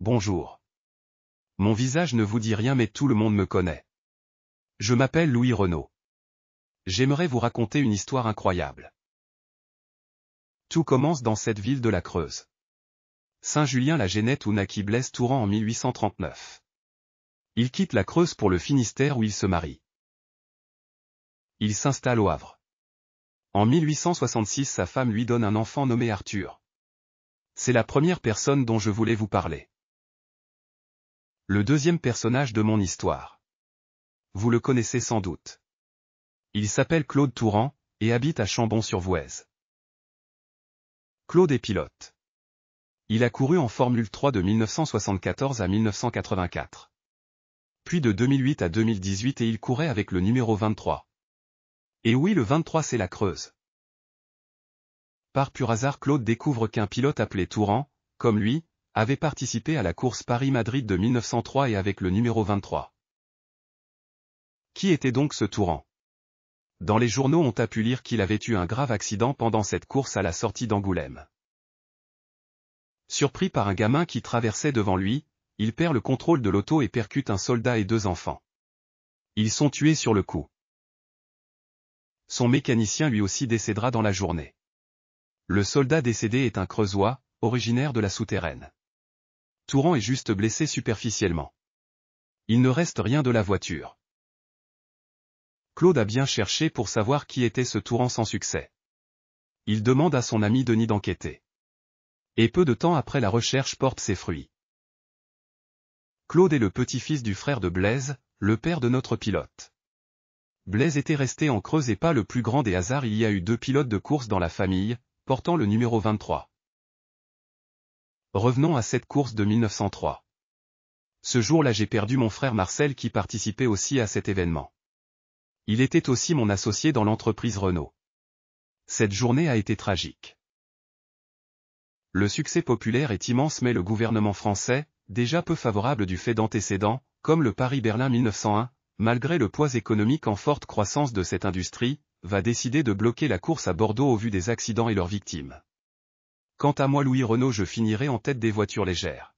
Bonjour. Mon visage ne vous dit rien mais tout le monde me connaît. Je m'appelle Louis Renaud. J'aimerais vous raconter une histoire incroyable. Tout commence dans cette ville de la Creuse. Saint-Julien la Génette ou naquit Blaise tourant en 1839. Il quitte la Creuse pour le Finistère où il se marie. Il s'installe au Havre. En 1866 sa femme lui donne un enfant nommé Arthur. C'est la première personne dont je voulais vous parler le deuxième personnage de mon histoire. Vous le connaissez sans doute. Il s'appelle Claude Touran, et habite à Chambon-sur-Vouez. Claude est pilote. Il a couru en Formule 3 de 1974 à 1984. Puis de 2008 à 2018 et il courait avec le numéro 23. Et oui, le 23 c'est la Creuse. Par pur hasard, Claude découvre qu'un pilote appelé Touran, comme lui, avait participé à la course Paris-Madrid de 1903 et avec le numéro 23. Qui était donc ce Touran Dans les journaux on a pu lire qu'il avait eu un grave accident pendant cette course à la sortie d'Angoulême. Surpris par un gamin qui traversait devant lui, il perd le contrôle de l'auto et percute un soldat et deux enfants. Ils sont tués sur le coup. Son mécanicien lui aussi décédera dans la journée. Le soldat décédé est un creusois, originaire de la souterraine. Touran est juste blessé superficiellement. Il ne reste rien de la voiture. Claude a bien cherché pour savoir qui était ce Touran sans succès. Il demande à son ami Denis d'enquêter. Et peu de temps après la recherche porte ses fruits. Claude est le petit-fils du frère de Blaise, le père de notre pilote. Blaise était resté en creuse et pas le plus grand des hasards il y a eu deux pilotes de course dans la famille, portant le numéro 23. Revenons à cette course de 1903. Ce jour-là j'ai perdu mon frère Marcel qui participait aussi à cet événement. Il était aussi mon associé dans l'entreprise Renault. Cette journée a été tragique. Le succès populaire est immense mais le gouvernement français, déjà peu favorable du fait d'antécédents, comme le Paris-Berlin 1901, malgré le poids économique en forte croissance de cette industrie, va décider de bloquer la course à Bordeaux au vu des accidents et leurs victimes. Quant à moi Louis Renault je finirai en tête des voitures légères.